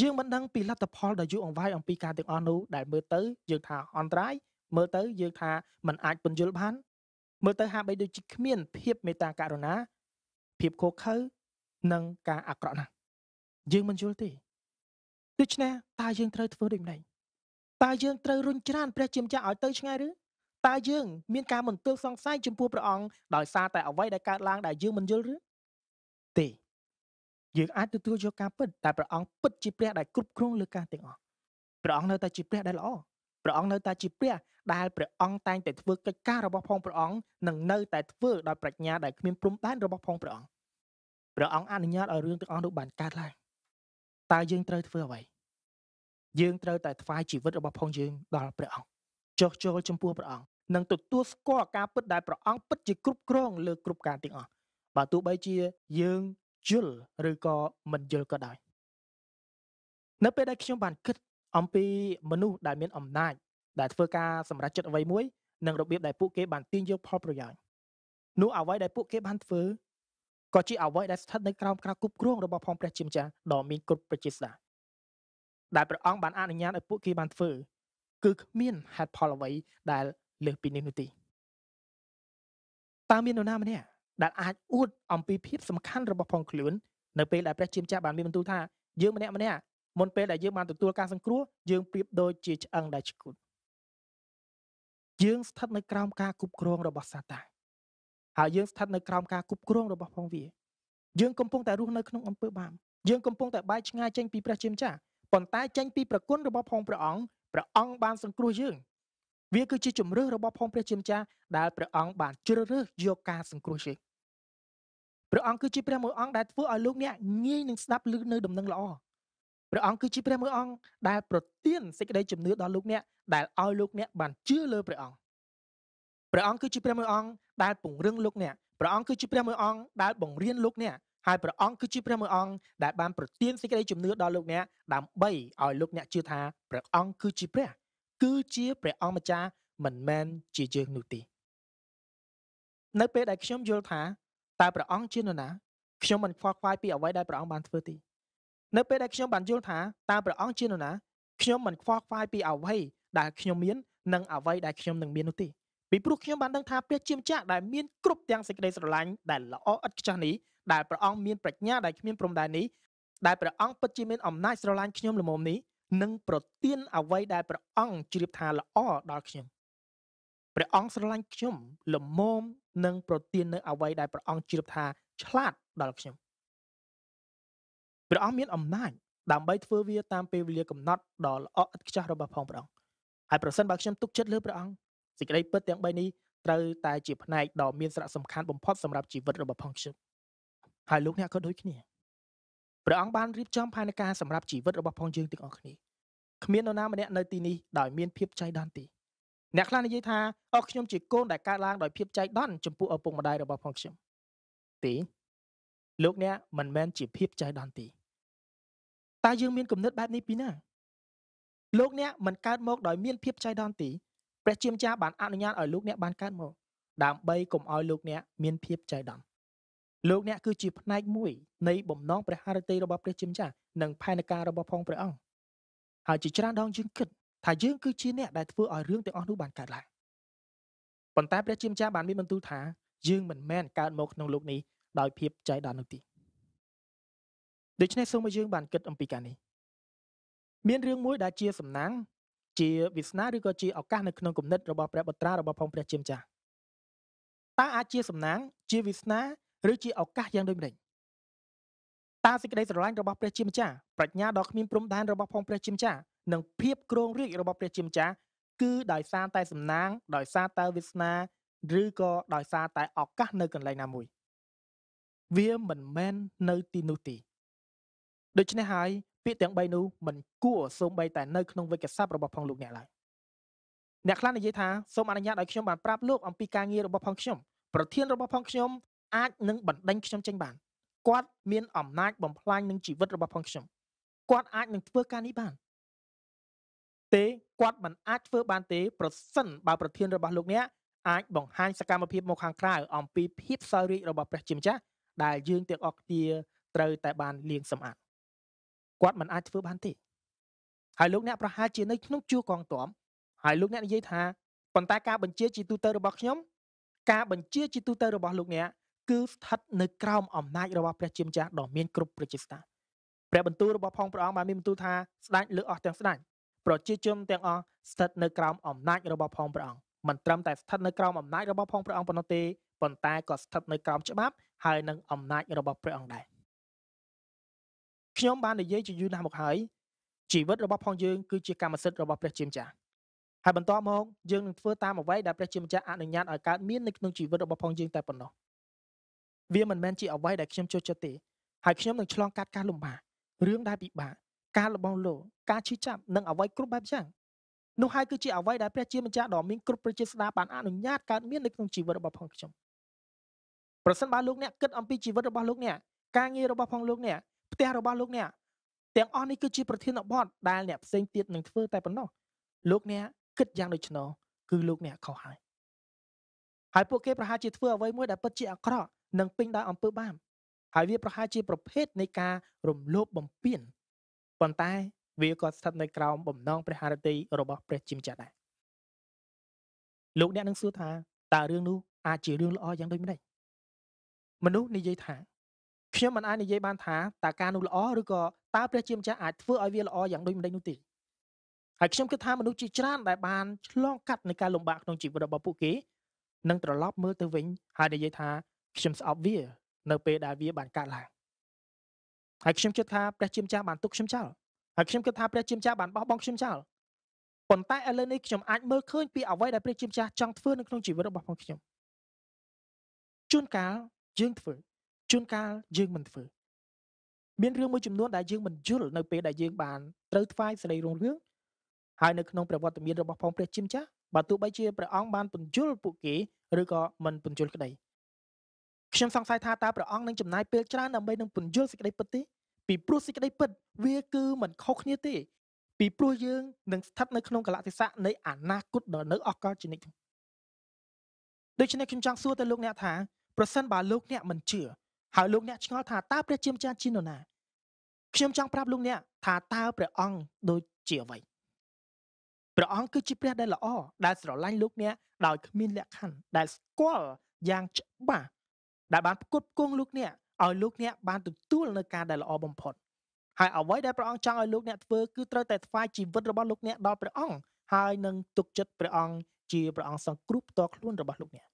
យើងមិនដឹងពីលទ្ធផលដែលយូរអង្វែងអំពីការទាំងអស់នោះដែលមើលទៅយើងថាអន្តរាយមើលទៅយើងថាมันអាចពន្យល់បានមើលទៅហាក់បីដូចជាគ្មានភាពមេត្តាករុណា ភាពខូខើនិងការអាក្រក់ណាស់យើងមិនយល់ទេដូច្នេះតើយើងត្រូវធ្វើដូចម្ដេចតើយើងត្រូវរុញច្រានព្រះជាម្ចាស់ឲ្យទៅឆ្ងាយឬតើយើងមានការមន្ទិលសង្ស័យចំពោះព្រះអង្គដោយសារតែអ្វីដែលកើតឡើងដែលយើងមិនយល់ឬទេយើងអាចទទួលយកការពិតតែព្រះអង្គពិតជាព្រះដែលគ្រប់គ្រងលើការទាំងអស់ព្រះអង្គនៅតែជាព្រះដែលល្អព្រះអង្គនៅតែជាព្រះដែលព្រះអង្គតែងតែធ្វើកិច្ចការរបស់ផងព្រះអង្គនិងនៅតែធ្វើដោយប្រាជ្ញាដែលគ្មានព្រំដែនរបស់ផងព្រះអង្គព្រះអង្គអនុញ្ញាតឲ្យរឿងទាំងអស់នោះបានកើតឡើងតើយើងត្រូវធ្វើអ្វីយើងត្រូវតែថ្វាយជីវិតរបស់ផងយើងដល់ព្រះអង្គចុះចូលចំពោះព្រះអង្គនិងទទួលស្គាល់ការពិតដែលព្រះអង្គពិតជា គ្រប់គ្រងលើគ្រប់ការទាំងអស់បើទោះបីជាយើងយល់ឬក៏មិនយល់ក៏ដោយនៅពេលដែលខ្ញុំបានគិតអំពីមនុស្សដែលមានអំណាចដែលធ្វើការសម្រេចចិត្តអ្វីមួយនិងរបៀបដែលពួកគេបានទាញយកផលប្រយោជន៍នោះអ្វីដែលពួកគេបានធ្វើក៏ជាអ្វីដែលស្ថិតនៅក្រោមការគ្រប់គ្រងរបស់ផងព្រះជាម្ចាស់ដ៏មានគ្រប់ប្រជាស្ដាដែលព្រះអង្គបានអនុញ្ញាតឲ្យពួកគេបានធ្វើគឺគ្មានហេតុផលអ្វី ដែលលើសពីនេះនោះទេតើមាននរណាម្នាក់ដែលអាចអួតអំពីភាពសំខាន់របស់ផងខ្លួននៅពេលដែលព្រះជាម្ចាស់បានមានបន្ទូលថាយើងម្នាក់ម្នាក់មុនពេលដែលយើងបានទទួលការសង្គ្រោះយើងប្រៀបដូចជាឆ្អឹងដែលឆ្កួតយើងស្ថិតនៅក្រោមការគ្រប់គ្រង របស់សាតានហើយយើងស្ថិតនៅក្រោមការគ្រប់គ្រងរបស់ផងវាយើងកំពុងតែរស់នៅក្នុងអំពើបាបយើងកំពុងតែបែកឆ្ងាយចេញពីព្រះជាម្ចាស់ប៉ុន្តែចេញពីប្រគុណរបស់ផងព្រះអង្គព្រះអង្គបានសង្គ្រោះយើងវាគឺជាជំរឿសរបស់ផង ព្រះជាម្ចាស់ដែលព្រះអង្គបាន ជ្រើសរើសយកការសង្គ្រោះយើងព្រះអង្គគឺជាព្រះមួយអង្គដែលធ្វើឲ្យលោកអ្នកងាយនឹងស្ដាប់ឮនៅដំណឹងល្អព្រះអង្គគឺជាព្រះមួយអង្គដែលប្រទានសេចក្តីជំនឿដល់លោកអ្នកដែលឲ្យលោកអ្នកបានជឿលើព្រះអង្គព្រះអង្គគឺជាព្រះមួយអង្គដែលពង្រឹងលោកអ្នកព្រះអង្គគឺជាព្រះមួយអង្គដែលបង្រៀនលោកអ្នកហើយព្រះអង្គគឺជាព្រះមួយអង្គដែលបានប្រទានសេចក្តីជំនឿដល់លោកអ្នកដើម្បីឲ្យលោកអ្នកជឿថាព្រះអង្គគឺជាព្រះគឺជាព្រះអង្គម្ចាស់មិនមែនជាយើងនោះទេនៅពេលដែលខ្ញុំយល់ថាតើព្រះអង្គជានរណាខ្ញុំមិនខ្វល់ខ្វាយពីអ្វីដែលព្រះអង្គបានធ្វើទេនៅពេលដែលខ្ញុំបានយល់ថាតើព្រះអង្គជានរណាខ្ញុំមិនខ្វល់ខ្វាយពីអ្វីដែលខ្ញុំមាននិងអ្វីដែលខ្ញុំនឹងមាននោះទេពីព្រោះខ្ញុំបានដឹងថាព្រះជាម្ចាស់ដែលមានគ្រប់ទាំងសេចក្តីស្រឡាញ់ដែលល្អឥតខ្ចោះនេះដែលព្រះអង្គមានប្រាជ្ញាដែលគ្មានព្រំដែននេះដែលព្រះអង្គពិតជាមានអំណាចស្រឡាញ់ខ្ញុំល្មមនេះនឹងប្រទានអ្វីដែលព្រះអង្គជ្រាបថាល្អដល់ខ្ញុំព្រះអង្គស្រឡាញ់ខ្ញុំល្មមនឹងប្រទាននៅអ្វីដែលព្រះអង្គជ្រាបថាឆ្លាតដល់ខ្ញុំព្រះអង្គមានអំណាចដើម្បីធ្វើវា តាមពេលវេលាកំណត់ដ៏ល្អឥតខ្ចោះរបស់ផងព្រះអង្គហើយប្រសិនបើខ្ញុំទុកចិត្តលើព្រះអង្គសេចក្តីពិតទាំង3នេះត្រូវតែជាផ្នែកដ៏មានសារៈសំខាន់បំផុតសម្រាប់ជីវិតរបស់ផងខ្ញុំហើយលោកអ្នកក៏ដូចគ្នាព្រះអង្គបានរៀបចំផែនការសម្រាប់ជីវិតរបស់ផងយើងទាំងអស់គ្នាគ្មាននរណាម្នាក់នៅទីនេះដោយមានភាពចៃដន្យទេអ្នកខ្លះនិយាយថាអស់ខ្ញុំជាកូនដែលកើតឡើងដោយភាពចៃដន្យចំពោះឪពុកម្ដាយរបស់ផងខ្ញុំទេលោកអ្នកមិនមែនជាភាពចៃដន្យទេតើយើងមានគំនិតបែបនេះពីណាលោកអ្នកមិនកើតមកដោយមានភាពចៃដន្យទេព្រះជាម្ចាស់បានអនុញ្ញាតឲ្យលោកអ្នកបានកើតមកដើម្បីកុំឲ្យលោកអ្នក មានភាពចៃដន្យលោកអ្នកគឺជាផ្នែកមួយនៃបំណងព្រះハរតីរបស់ព្រះជាម្ចាស់និងផែនការរបស់ផងព្រះអង្គហើយជាច្រើនដងយើងគិតថាយើងគឺជាអ្នកដែលធ្វើឲ្យរឿងទាំងអស់នោះបានកើតឡើងប៉ុន្តែព្រះជាម្ចាស់បានមានបន្ទូលថាយើងមិនមែនកើតមកក្នុងលោកនេះដោយភាពចៃដន្យនោះទេដូច្នេះសូមឲ្យយើង បានគិតអំពីការនេះមានរឿងមួយដែលជាសំណាងជាវាសនាឬក៏ជាឱកាសនៅក្នុងគំនិតរបស់ព្រះបុត្រារបស់ផងព្រះជាម្ចាស់តើអាចជា សំណាង ជាវាសនា ឬជាឱកាសយ៉ាងដូចម្តេចតើសេចក្តីស្រឡាញ់របស់ព្រះជាម្ចាស់ប្រាជ្ញាដ៏គ្មានព្រំដែនរបស់ផងព្រះជាម្ចាស់និងភាពគ្រងរាជរបស់ព្រះជាម្ចាស់គឺដោយសារតែ សំណាង ដោយសារតែវាសនា ឬក៏ដោយសារតែឱកាសនៅកន្លែងណាមួយវាមិនមែននៅទីនោះទេដូច្នេះហើយពាក្យទាំង3នោះមិនគួរសូម្បីតែនៅក្នុងវេកស័ព្ទរបស់ផងលោកអ្នកឡើយអ្នកខ្លះនិយាយថាសូមអនុញ្ញាតឲ្យខ្ញុំបានប្រាប់លោកអំពីការងាររបស់ផងខ្ញុំប្រធានរបស់ផងខ្ញុំ អាចនឹងបណ្ដេញខ្ញុំចេញបានគាត់មាន អំណាចបំផ្លាញនឹងជីវិតរបស់ផងខ្ញុំគាត់អាចនឹងធ្វើការនេះបានទេគាត់មិនអាចធ្វើបានទេប្រសិនបើប្រធានរបស់លោកអ្នកអាចបង្ហាញសកម្មភាពមកខាងក្រៅអំពីភាពសោយរាជរបស់ព្រះជាម្ចាស់ដែលយើងទាំងអស់គ្នាត្រូវតែបានលាងសម្អាតគាត់មិនអាចធ្វើបានទេហើយលោកអ្នកប្រហែលជានៅក្នុងជួរកងទ័ពហើយលោកអ្នកនិយាយថាប៉ុន្តែការបញ្ជាជាទូទៅរបស់ខ្ញុំការបញ្ជាជាទូទៅរបស់លោកអ្នកគឺស្ថិតនៅក្រោមអំណាចរបស់ព្រះជាម្ចាស់ដ៏មានគ្រប់ប្រជាស្ថានព្រះបន្ទូលរបស់ផងព្រះអង្គបានមានបន្ទូលថាស្ដេចលើអស់ទាំងស្ដេចប្រជាជនទាំងអស់ស្ថិតនៅក្រោមអំណាចរបស់ផងព្រះអង្គមិនត្រឹមតែស្ថិតនៅក្រោមអំណាចរបស់ផងព្រះអង្គប៉ុណ្ណោះទេប៉ុន្តែក៏ស្ថិតនៅក្រោមច្បាប់ហើយនិងអំណាចរបស់ព្រះអង្គដែរខ្ញុំបាននិយាយជាយូរណាស់មកហើយជីវិតរបស់ផងយើងគឺជាកម្មសិទ្ធិរបស់ព្រះជាម្ចាស់ហើយបន្តមកយើងនឹងធ្វើតាមអ្វីដែលព្រះជាម្ចាស់អនុញ្ញាតឲ្យកើតមាននៅក្នុងជីវិតរបស់ផងយើងតែប៉ុណ្ណោះវាមិនមែនជាអ្វីដែលខ្ញុំចូលចិត្តទេហើយខ្ញុំនឹងឆ្លងកាត់ការលំបាករឿងដែលពិបាកការលបងលោការឈឺចាប់និងអ្វីគ្រប់បែបយ៉ាងនោះហើយគឺជាអ្វីដែលព្រះជាម្ចាស់ដ៏មានគ្រប់ប្រជាស្ដាបានអនុញ្ញាតកើតមាននៅក្នុងជីវិតរបស់ផងខ្ញុំប្រសិនបើលោកអ្នកគិតអំពីជីវិតរបស់លោកអ្នកការងាររបស់ផងលោកអ្នកផ្ទះរបស់លោកអ្នកទាំងអស់នេះគឺជាប្រធានបទដែលអ្នកផ្សេងទៀតនឹងធ្វើតែប៉ុណ្ណោះលោកអ្នកគិតយ៉ាងដូច្នោះគឺលោកអ្នកខុសហើយហើយពួកគេប្រហែលជាធ្វើអ្វីមួយដែលពិតជាអាក្រក់និងពេញដោយអំពើបាបហើយវាប្រហែលជាប្រភេទនៃការរំលោភបំពានប៉ុន្តែវាក៏ស្ថិតនៅក្រោមបំណងព្រះハរតីរបស់ព្រះជាម្ចាស់ដែរលោកអ្នកនឹងសួរថាតើរឿងនោះអាចជារឿងល្អយ៉ាងដូចម្តេចមនុស្សនិយាយថាខ្ញុំមិនអាចនិយាយបានថាតើការនោះល្អឬក៏តើព្រះជាម្ចាស់អាចធ្វើឲ្យវាល្អយ៉ាងដូចម្តេចនោះទេហើយខ្ញុំគិតថាមនុស្សជាច្រើនដែលបានឆ្លងកាត់នឹងការលំបាកក្នុងជីវិតរបស់ពួកគេនឹងត្រឡប់មើលទៅវិញហើយនិយាយថា ខ្ញុំស្អប់វា នៅពេលដែលវាបានកើតឡើងហើយខ្ញុំគិតថាព្រះជាម្ចាស់បានទុកខ្ញុំចោលហើយខ្ញុំគិតថាព្រះជាម្ចាស់បានបោះបង់ខ្ញុំចោលប៉ុន្តែឥឡូវនេះខ្ញុំអាចមើលឃើញពីអ្វីដែលព្រះជាម្ចាស់ចង់ធ្វើនៅក្នុងជីវិតរបស់ផងខ្ញុំជួនកាលយើងធ្វើជួនកាលយើងមិនធ្វើមានរឿងមួយចំនួនដែលយើងមិនយល់នៅពេលដែលយើងបានត្រូវថ្វាយសេរីរុងរឿងហើយនៅក្នុងប្រវត្តិមានរបស់ផងព្រះជាម្ចាស់បើទោះបីជាព្រះអង្គបានពន្យល់ពួកគេឬក៏មិនពន្យល់ក្តីខ្ញុំសង្ស័យថាតើព្រះអង្គនឹងចំណាយពេលច្រើនដើម្បីនឹងពន្យល់សេចក្តីពិតទេពីព្រោះសេចក្តីពិត វាគឺមិនខុសគ្នាទេ ពីព្រោះយើងនឹងស្ថិតនៅក្នុងកលៈទេសៈនៃអនាគតដ៏នៅអកលជនិតដូច្នេះខ្ញុំចង់សួរទៅលោកអ្នកថា ប្រសិនបើលោកអ្នកមិនជឿហើយលោកអ្នកឆ្ងល់ថាតើព្រះជាម្ចាស់ជានរណាខ្ញុំចង់ប្រាប់លោកអ្នកថាតើព្រះអង្គដូចជាអ្វីព្រះអង្គគឺជាព្រះដែលល្អដែលស្រឡាញ់លោកអ្នកដោយគ្មានលក្ខខណ្ឌដែលស្គាល់យ៉ាងច្បាស់ដែលបានផ្គត់ផ្គង់លោកអ្នកឲ្យលោកអ្នកបានទទួលនៅការដែលល្អបំផុតហើយអ្វីដែលព្រះអង្គចង់ឲ្យលោកអ្នកធ្វើគឺត្រូវតែថ្វាយជីវិតរបស់លោកអ្នកដល់ព្រះអង្គហើយនឹងទុកចិត្តព្រះអង្គជាព្រះអង្គសង្គ្រោះផ្ទាល់ខ្លួនរបស់លោកអ្នក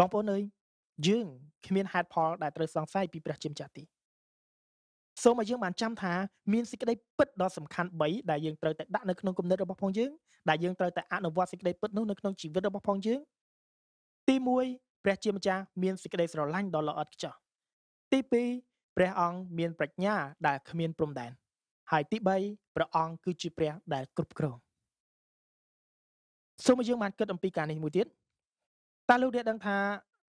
បងប្អូនអើយយើងគ្មានហេតុផលដែលត្រូវសង្ស័យពីព្រះជាម្ចាស់ទីសូមឲ្យយើងបានចាំថាមានសេចក្តីពិតដ៏សំខាន់3ដែលយើងត្រូវតែដាក់នៅក្នុងគំនិតរបស់ផងយើងដែលយើងត្រូវតែអនុវត្តសេចក្តីពិតនោះនៅក្នុងជីវិតរបស់ផងយើងទី1ព្រះជាម្ចាស់មានសេចក្តីស្រឡាញ់ដ៏ល្អឥតខ្ចោះទី2ព្រះអង្គមានប្រាជ្ញា ដែលគ្មានព្រំដែនហើយទី3ព្រះអង្គគឺជាព្រះដែលគ្រប់គ្រងសូមឲ្យយើងបានគិតអំពីការនេះមួយទៀតតើលោកអ្នកដឹងថា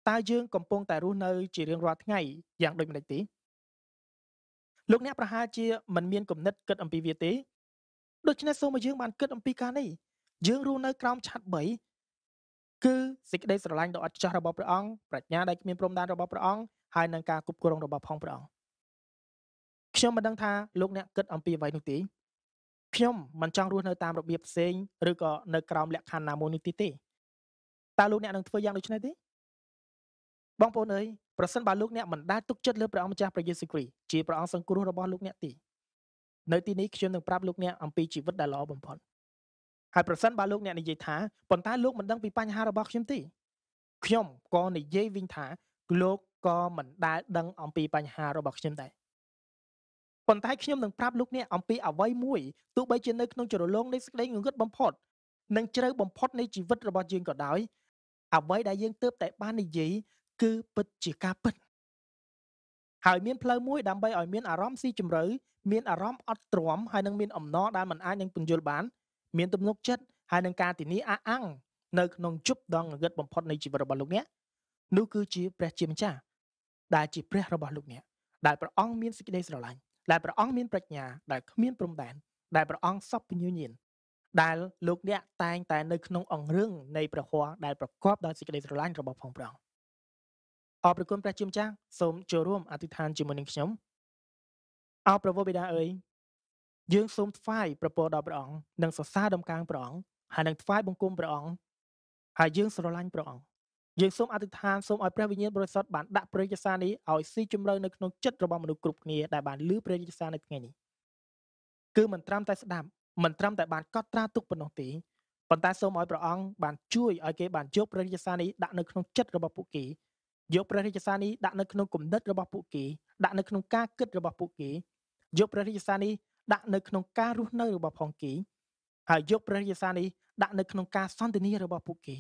តើយើងកំពុងតែរស់នៅជារៀងរាល់ថ្ងៃយ៉ាងដូចម្តេចទេលោកអ្នកប្រហែលជាមិនមានគំនិតគិតអំពីវាទេដូច្នេះសូមឲ្យយើងបាន គិត អំពីការនេះយើងរស់នៅក្រោមឆ័ត្រ3គឺសេចក្តីស្រឡាញ់ដ៏អស្ចារ្យរបស់ព្រះអង្គប្រាជ្ញាដែលគ្មានព្រំដែនរបស់ព្រះអង្គហើយនឹងការគ្រប់គ្រងរបស់ផងព្រះអង្គខ្ញុំមិនដឹងថាលោកអ្នកគិត អំពីអ្វីនោះទេខ្ញុំមិនចង់រស់នៅតាមរបៀបផ្សេងឬក៏នៅក្រោមលក្ខខណ្ឌណាមួយនោះទេតើលោកអ្នកនឹងធ្វើយ៉ាងដូច្នេះទេបងប្អូនអើយប្រសិនបើលោកអ្នកមិនដែលទុកចិត្តលើព្រះអង្គម្ចាស់ព្រះយេស៊ូវគ្រីស្ទជាព្រះអង្គសង្គ្រោះរបស់លោកអ្នកទីនៅទីនេះខ្ញុំនឹងប្រាប់លោកអ្នកអំពីជីវិតដែលល្អបំផុតហើយប្រសិនបើលោកអ្នកនិយាយថាប៉ុន្តែលោកមិនដឹងពីបញ្ហារបស់ខ្ញុំទេខ្ញុំក៏និយាយវិញថាលោកក៏មិនដែលដឹងអំពីបញ្ហារបស់ខ្ញុំដែរប៉ុន្តែខ្ញុំនឹងប្រាប់លោកអ្នកអំពីអ្វីមួយទោះបីជានៅក្នុងជ្រលងនៃសេចក្តីងងឹតបំផុតនិងជ្រៅបំផុតនៃជីវិតរបស់យើងក៏ដោយអ្វីដែលយើងទើបតែបាននិយាយគឺពិតជាការពិតហើយមានផ្លូវមួយដើម្បីឲ្យមានអារម្មណ៍ស៊ីជម្រៅមានអារម្មណ៍អត់ទ្រាំហើយនឹងមានអំណរដែលមិនអាចនឹងពន្យល់បានមានទំនុកចិត្តហើយនឹងការទីនីអះអាងនៅក្នុងជប់ដងងឹតបំផុតនៃជីវិតរបស់លោកអ្នកនោះគឺជាព្រះជាម្ចាស់ដែលជាព្រះរបស់លោកអ្នកដែលព្រះអង្គមានសេចក្តីស្រឡាញ់ដែលព្រះអង្គមានប្រាជ្ញាដែលគ្មានព្រំដែនដែលព្រះអង្គសពពញាញាណដែលលោកអ្នកតែងតែនៅ ក្នុងអង្គរឿងនៃព្រះហស្ថដែលប្រកបដោយសេចក្តីស្រឡាញ់របស់ផងព្រះអង្គអរព្រគុណព្រះជាម្ចាស់សូមចូលរួមអធិដ្ឋានជាមួយនឹងខ្ញុំអោប្រវោបិតាអើយយើងសូមថ្វាយប្រពរដល់ព្រះអង្គនិងសរសើរដំកើងព្រះអង្គហើយនឹងថ្វាយបង្គំព្រះអង្គហើយយើងស្រឡាញ់ព្រះអង្គយើងសូមអធិដ្ឋានសូមឲ្យព្រះវិញ្ញាណបរិសុទ្ធបានដាក់ព្រះយេសានេះឲ្យស៊ីជម្រៅនៅក្នុងចិត្តរបស់មនុស្សគ្រប់គ្នាដែលបានលឺព្រះយេសានៅថ្ងៃនេះគឺមិនត្រឹមតែស្ដាប់មិនត្រឹមតែបានកត់ត្រាទុកប៉ុណ្ណោះទេប៉ុន្តែសូមឲ្យព្រះអង្គបានជួយឲ្យគេបានយកព្រះរាជាសារនេះដាក់នៅក្នុងចិត្តរបស់ពួកគេយកព្រះរាជសារនេះដាក់នៅក្នុងគំនិតរបស់ពួកគេដាក់នៅក្នុងការគិតរបស់ពួកគេយកព្រះរាជសារនេះដាក់នៅក្នុងការរស់នៅរបស់ផងគេហើយយកព្រះរាជសារនេះដាក់នៅក្នុងការសន្ទនារបស់ពួកគេ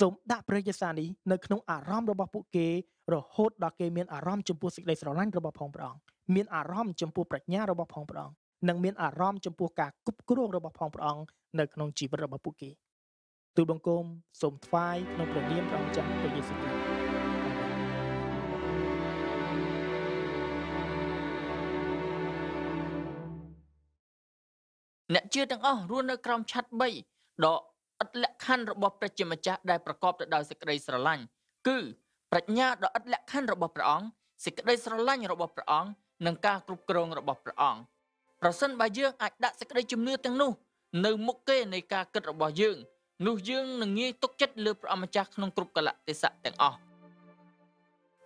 សូមដាក់ព្រះយេស៊ូវនេះនៅក្នុងអារម្មណ៍របស់ពួកគេ រហូតដល់គេមានអារម្មណ៍ចំពោះសេចក្តីស្រឡាញ់របស់ផងព្រះអង្គមានអារម្មណ៍ចំពោះប្រាជ្ញារបស់ផងព្រះអង្គនិងមានអារម្មណ៍ចំពោះការគប់គ្រងរបស់ផងព្រះអង្គនៅក្នុងជីវិតរបស់ពួកគេទូលបង្គំសូមថ្វាយក្នុងព្រះនាមព្រះអង្គចាស់ព្រះយេស៊ូវគ្រីស្ទអ្នកជឿទាំងអស់រស់នៅ ក្រោមឆ័ត្រ3ដ៏ឥតលក្ខខណ្ឌរបស់ព្រះជាម្ចាស់ដែលប្រកបទៅដោយសេចក្តីស្រឡាញ់គឺប្រាជ្ញាដ៏ឥតលក្ខខណ្ឌរបស់ព្រះអង្គសេចក្តីស្រឡាញ់របស់ព្រះអង្គនិងការគ្រប់គ្រងរបស់ព្រះអង្គប្រសិនបើយើងអាចដាក់សេចក្តីជំនឿទាំងនោះ នៅ មុខគេនៃការគិតរបស់យើងនោះយើងនឹងងាយទុកចិត្តលើព្រះអម្ចាស់ក្នុងគ្រប់កលៈទេសៈទាំងអស់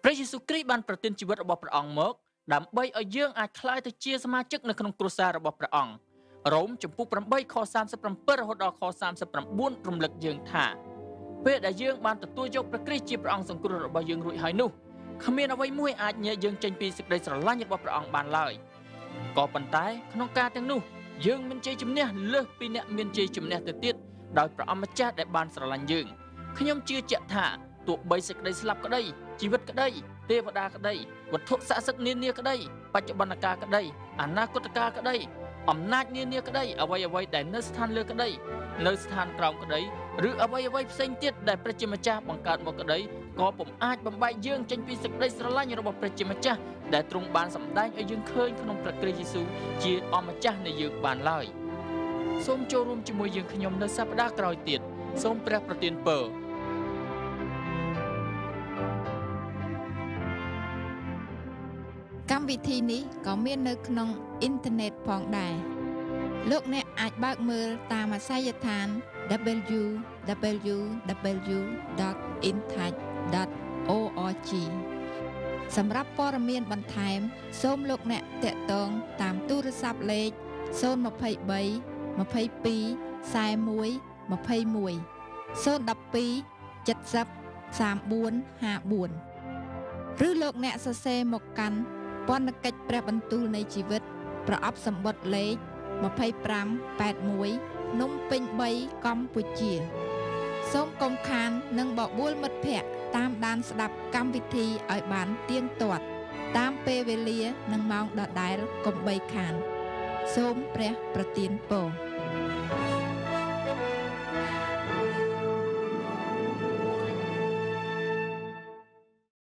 ព្រះយេស៊ូវគ្រីស្ទបានប្រទានជីវិតរបស់ព្រះអង្គមកដើម្បីឲ្យយើងអាចក្លាយទៅជាសមាជិកនៅក្នុងគ្រួសាររបស់ព្រះអង្គរ៉ូមចំពុះ8ខ37រហូតដល់ខ39រំលឹកយើងថា ពេលដែលយើងបានទទួលយកព្រះគ្រីស្ទជាព្រះអង្គសង្គ្រោះរបស់យើងរួចហើយនោះគ្មានអ្វីមួយអាចញែកយើងចេញពីសេចក្តីស្រឡាញ់របស់ព្រះអង្គបានឡើយក៏ប៉ុន្តែក្នុងការទាំងនោះយើងមានជ័យជំនះលើសពីអ្នកមានជ័យជំនះទៅទៀតដោយព្រះអម្ចាស់ដែលបានស្រឡាញ់យើងខ្ញុំជឿជាក់ថាទោះបីសេចក្តីស្លាប់ក្តីជីវិតក្តី ទេវតាក្តីវត្ថុស័ក្តិសិទ្ធិនានាក្តីបច្ចុប្បន្នកាលក្តីអនាគតកាលក្តីអំណាចនានាក្តីអ្វីអ្វីដែលនៅស្ថានលើក្តីនៅស្ថានក្រោមក្តីឬអ្វីអ្វីផ្សេងទៀតដែលព្រះជាម្ចាស់បង្កើតមកក្តីក៏ពុំអាចបំបែកយើងចេញពីសេចក្តីស្រឡាញ់របស់ព្រះជាម្ចាស់ដែលទ្រង់បានសម្ដែងឲ្យយើងឃើញក្នុងព្រះគ្រីស្ទយេស៊ូវជាអម្ចាស់នៃយើងបានឡើយ។សូមចូលរួមជាមួយយើងខ្ញុំនៅសប្តាហ៍ក្រោយទៀតសូមព្រះប្រទានពរកម្មវិធីនេះក៏មាននៅ ក្នុងអ៊ីនធឺណិតផងដែរលោកអ្នកអាចបើកមើលតាមអាសយដ្ឋាន www.inthatch.org សម្រាប់ព័ត៌មានបន្ថែម សូមលោកអ្នកតាក់ទង តាមទូរស័ព្ទលេខ023 22 41 21 012 70 3454ឬលោកអ្នកសរសេរមកកាន់ពន្ធកិច្ចព្រះបន្ទូលនៃជីវិត ប្រអប់សម្បត្តិលេខ2581ភ្នំពេញ3កម្ពុជា សូមកុំខាន និងបបួលមិត្តភ័ក្តិតាមដានស្ដាប់កម្មវិធីឲ្យបានទៀងទាត់ តាមពេលវេលានិងម៉ោងដដែលកុំបីខាន សូមព្រះប្រទានពរ Música